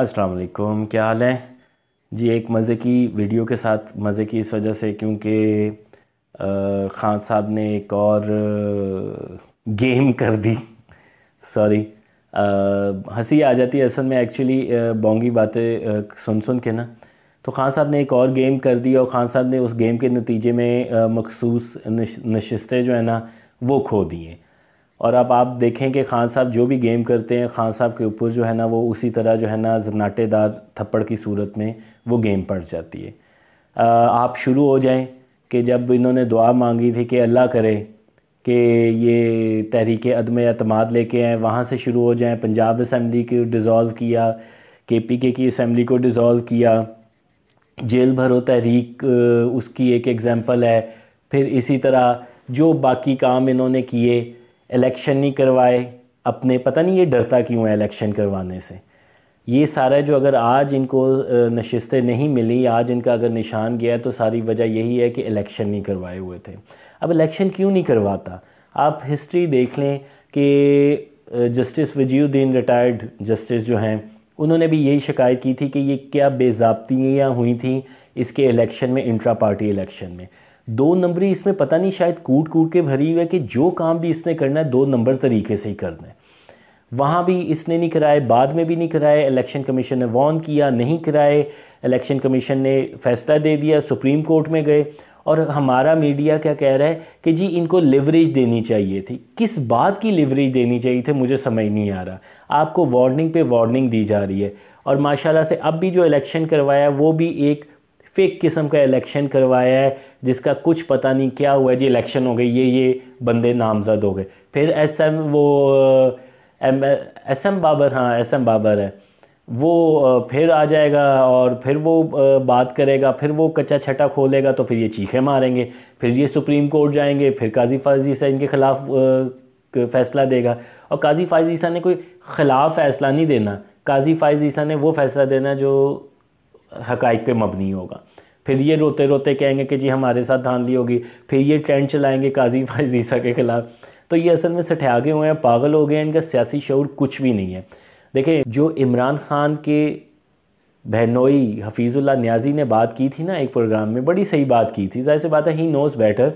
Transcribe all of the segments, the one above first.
असलकुम क्या हाल है जी एक मज़े की वीडियो के साथ मज़े की इस वजह से क्योंकि ख़ान साहब ने एक और गेम कर दी सॉरी हंसी आ जाती है असल में एक्चुअली बोंगी बातें सुन सुन के ना तो खान साहब ने एक और गेम कर दी और ख़ान साहब ने उस गेम के नतीजे में मखसूस नश, नशस्तें जो है ना वो खो दी हैं और अब आप देखें कि खान साहब जो भी गेम करते हैं खान साहब के ऊपर जो है ना वो उसी तरह जो है ना जन्नाटेदार थप्पड़ की सूरत में वो गेम पड़ जाती है आप शुरू हो जाएं कि जब इन्होंने दुआ मांगी थी कि अल्लाह करे कि ये तहरीक अदम अतमाद लेके आए वहाँ से शुरू हो जाएं पंजाब असम्बली को डिज़ोल्व किया के पी के की असम्बली को डिज़ोल्व किया जेल भरो तहरीक उसकी एक एग्ज़ाम्पल है फिर इसी तरह जो बाकी काम इन्होंने किए इलेक्शन नहीं करवाए अपने पता नहीं ये डरता क्यों है इलेक्शन करवाने से ये सारा जो अगर आज इनको नशस्तें नहीं मिली आज इनका अगर निशान गया तो सारी वजह यही है कि इलेक्शन नहीं करवाए हुए थे अब इलेक्शन क्यों नहीं करवाता आप हिस्ट्री देख लें कि जस्टिस वजीउद्दीन रिटायर्ड जस्टिस जो हैं उन्होंने भी यही शिकायत की थी कि ये क्या बेजाबतियाँ हुई थी इसके इलेक्शन में इंट्रा पार्टी इलेक्शन में दो नंबरी इसमें पता नहीं शायद कूट कूट के भरी हुई है कि जो काम भी इसने करना है दो नंबर तरीके से ही करना है वहाँ भी इसने नहीं कराए बाद में भी नहीं कराए इलेक्शन कमीशन ने वॉन किया नहीं कराए इलेक्शन कमीशन ने फैसला दे दिया सुप्रीम कोर्ट में गए और हमारा मीडिया क्या कह रहा है कि जी इनको लिवरेज देनी चाहिए थी किस बात की लिवरेज देनी चाहिए थी मुझे समझ नहीं आ रहा आपको वार्निंग पे वार्निंग दी जा रही है और माशाल्लाह से अब भी जो इलेक्शन करवाया वो भी एक फेक किस्म का इलेक्शन करवाया है जिसका कुछ पता नहीं क्या हुआ जी इलेक्शन हो गई ये ये बंदे नामजद हो गए फिर एस एम वो एम एस एम बाबर हाँ एस एम बाबर है वो फिर आ जाएगा और फिर वो बात करेगा फिर वो कच्चा छटा खोलेगा तो फिर ये चीखे मारेंगे फिर ये सुप्रीम कोर्ट जाएंगे फिर काजी फाजीसा इनके ख़िलाफ़ फ़ैसला देगा और काजी फाजीसा ने कोई ख़िलाफ़ फ़ैसला नहीं देना काजी फाइज ईसा ने वो फ़ैसला देना जो हकाइक पे मबनी होगा फिर ये रोते रोते कहेंगे कि जी हमारे साथ धांधली होगी फिर ये ट्रेंड चलाएंगे काजी फाइजीसा के ख़िलाफ़ तो ये असल में आगे हुए हैं पागल हो गए हैं इनका सियासी शौर कुछ भी नहीं है देखें जो इमरान ख़ान के बहनोई हफीज़ुल्ला न्याजी ने बात की थी ना एक प्रोग्राम में बड़ी सही बात की थी जाहिर सी बात है ही नोज़ बेटर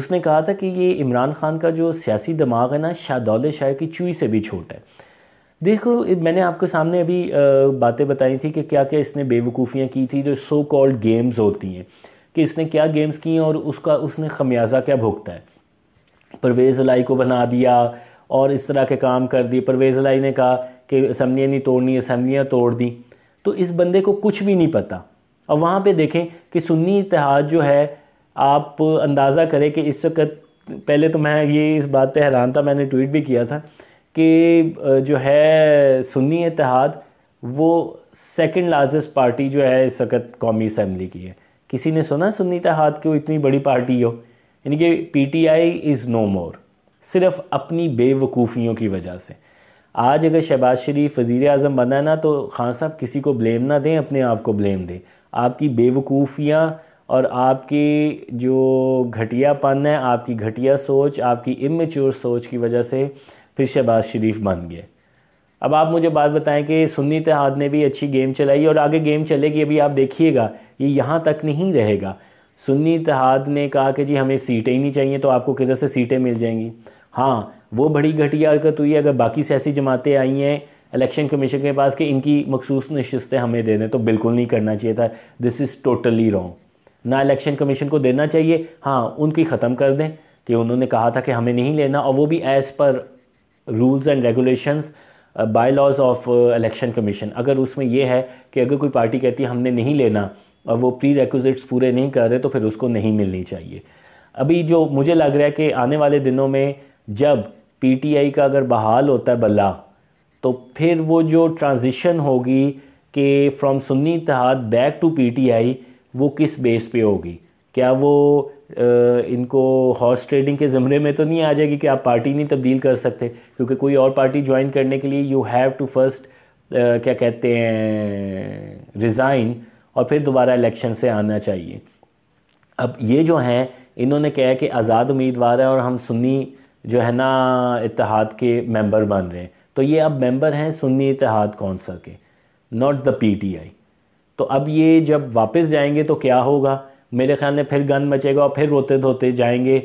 उसने कहा था कि ये इमरान ख़ान का जो सियासी दिमाग है ना शाह दौले शाह की चुई से भी छोटा है देखो मैंने आपके सामने अभी बातें बताई थी कि क्या क्या इसने बेवकूफ़ियाँ की थी जो सो कॉल्ड गेम्स होती हैं कि इसने क्या गेम्स की हैं और उसका उसने खमियाजा क्या भुगता है परवेज़ अलाई को बना दिया और इस तरह के काम कर दिए परवेज़ अलाई ने कहा कि असम्बलियाँ नहीं तोड़नी असम्बलियाँ तोड़ दी तो इस बंदे को कुछ भी नहीं पता और वहाँ पर देखें कि सुन्नी इतिहाद जो है आप अंदाज़ा करें कि इस वक्त पहले तो मैं ये इस बात पर हैरान था मैंने ट्वीट भी किया था कि जो है सुन्नी इतिहाद वो सेकंड लार्जेस्ट पार्टी जो है इस वक्त कौमी असम्बली की है किसी ने सुना सुन्नी इतिहाद की वो इतनी बड़ी पार्टी हो यानी कि P T I is no more सिर्फ अपनी बेवकूफ़ियों की वजह से आज अगर शहबाज शरीफ वज़ी अजम बना है ना तो खान साहब किसी को ब्लेम ना दें अपने आप को ब्लेम दें आपकी बेवकूफ़ियाँ और आपकी जो घटियापन है आपकी घटिया सोच आपकी इमेच्योर सोच की वजह से फिर शहबाज शरीफ बन गए अब आप मुझे बात बताएं कि सुन्नी तहाद ने भी अच्छी गेम चलाई और आगे गेम चलेगी अभी आप देखिएगा ये यहाँ तक नहीं रहेगा सुन्नी तहाद ने कहा कि जी हमें सीटें ही नहीं चाहिए तो आपको किधर से सीटें मिल जाएंगी हाँ वो बड़ी घटिया हरकत हुई अगर बाकी सियासी जमातें आई हैं इलेक्शन कमीशन के पास कि इनकी मखसूस नशस्तें हमें दे दें तो बिल्कुल नहीं करना चाहिए था दिस इज़ टोटली रॉन्ग ना इलेक्शन कमीशन को देना चाहिए हाँ उनकी ख़त्म कर दें कि उन्होंने कहा था कि हमें नहीं लेना और वो भी as per rules and regulations by laws of election commission अगर उसमें यह है कि अगर कोई पार्टी कहती है हमने नहीं लेना और वो प्री रेक्विजिट्स पूरे नहीं कर रहे तो फिर उसको नहीं मिलनी चाहिए अभी जो मुझे लग रहा है कि आने वाले दिनों में जब पीटीआई का अगर बहाल होता है बल्ला तो फिर वो जो ट्रांजिशन होगी कि from Sunni Ittehad back to PTI वो किस बेस पे होगी क्या वो इनको हॉर्स ट्रेडिंग के ज़मरे में तो नहीं आ जाएगी कि आप पार्टी नहीं तब्दील कर सकते क्योंकि कोई और पार्टी ज्वाइन करने के लिए यू हैव टू फर्स्ट क्या कहते हैं रिज़ाइन और फिर दोबारा इलेक्शन से आना चाहिए अब ये जो हैं इन्होंने कहा कि आज़ाद उम्मीदवार हैं और हम सुन्नी जो है ना इतिहाद के मेंबर बन रहे हैं तो ये अब मेंबर हैं सुन्नी इतिहाद कौन सा के नॉट द पीटीआई तो अब ये जब वापस जाएंगे तो क्या होगा मेरे ख्याल में फिर गन मचेगा और फिर रोते धोते जाएंगे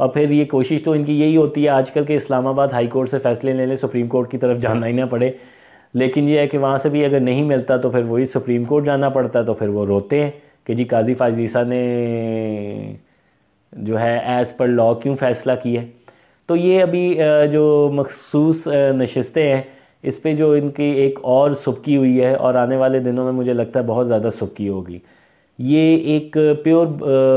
और फिर ये कोशिश तो इनकी यही होती है आजकल के इस्लामाबाद हाई कोर्ट से फैसले लेने सुप्रीम कोर्ट की तरफ जाना ही ना पड़े लेकिन ये है कि वहाँ से भी अगर नहीं मिलता तो फिर वही सुप्रीम कोर्ट जाना पड़ता तो फिर वो रोते हैं कि जी काजी फाजीसा ने जो है एज़ पर लॉ क्यों फ़ैसला किया तो ये अभी जो मखसूस नशस्तें हैं इस पर जो इनकी एक और सुबकी हुई है और आने वाले दिनों में मुझे लगता है बहुत ज़्यादा सुबकी होगी ये एक प्योर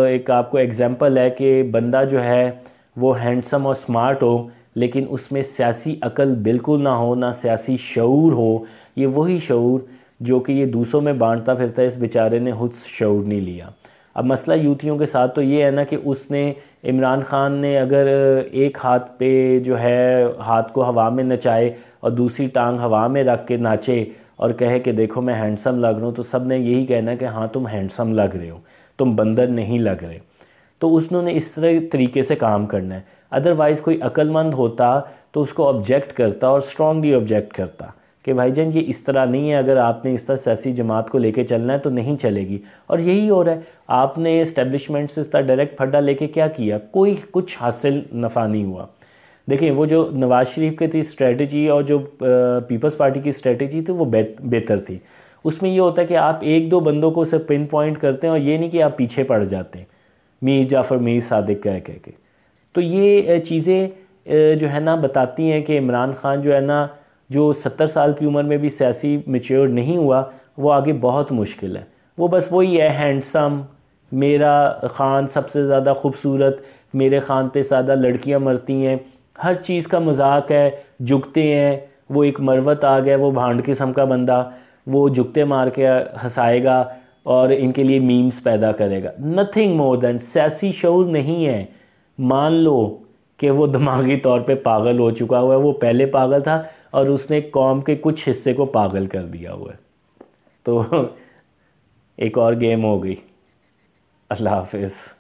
एक आपको एग्जांपल है कि बंदा जो है वो हैंडसम और स्मार्ट हो लेकिन उसमें सियासी अकल बिल्कुल ना हो ना सियासी शूर हो ये वही शूर जो कि ये दूसरों में बांटता फिरता है इस बेचारे ने खुद शूर नहीं लिया अब मसला यूथियों के साथ तो ये है ना कि उसने इमरान ख़ान ने अगर एक हाथ पे जो है हाथ को हवा में नचाए और दूसरी टांग हवा में रख के नाचे और कहे कि देखो मैं हैंडसम लग रहा हूँ तो सब ने यही कहना कि हाँ तुम हैंडसम लग रहे हो तुम बंदर नहीं लग रहे तो उसने इस तरह तरीके से काम करना है अदरवाइज़ कोई अक्लमंद होता तो उसको ऑब्जेक्ट करता और स्ट्रांगली ऑब्जेक्ट करता कि भाई जान ये इस तरह नहीं है अगर आपने इस तरह सियासी जमात को लेके चलना है तो नहीं चलेगी और यही हो रहा है आपने इस्टेब्लिशमेंट से इस तरह डायरेक्ट फड्डा लेके क्या किया कोई कुछ हासिल नफ़ा नहीं हुआ देखें वो जो नवाज़ शरीफ की थी स्ट्रेटजी और जो पीपल्स पार्टी की स्ट्रेटजी थी वो बेहतर थी उसमें ये होता है कि आप एक दो बंदों को उसे पिन पॉइंट करते हैं और ये नहीं कि आप पीछे पड़ जाते हैं मीर जाफ़र मीर सादिक कह कह के तो ये चीज़ें जो है ना बताती हैं कि इमरान खान जो है ना जो सत्तर साल की उम्र में भी सियासी मेच्योर नहीं हुआ वो आगे बहुत मुश्किल है वो बस वही है हैंडसम मेरा ख़ान सबसे ज़्यादा खूबसूरत मेरे ख़ान पे ज़्यादा लड़कियां मरती हैं हर चीज़ का मजाक है झुकते हैं वो एक मरवत आ गया वो भांड किस्म का बंदा वो झुकते मार के हंसाएगा और इनके लिए मीम्स पैदा करेगा नथिंग मोर देन सियासी शौर नहीं है मान लो कि वो दिमागी तौर पे पागल हो चुका हुआ है वो पहले पागल था और उसने कौम के कुछ हिस्से को पागल कर दिया हुआ है तो एक और गेम हो गई अल्लाह हाफिज़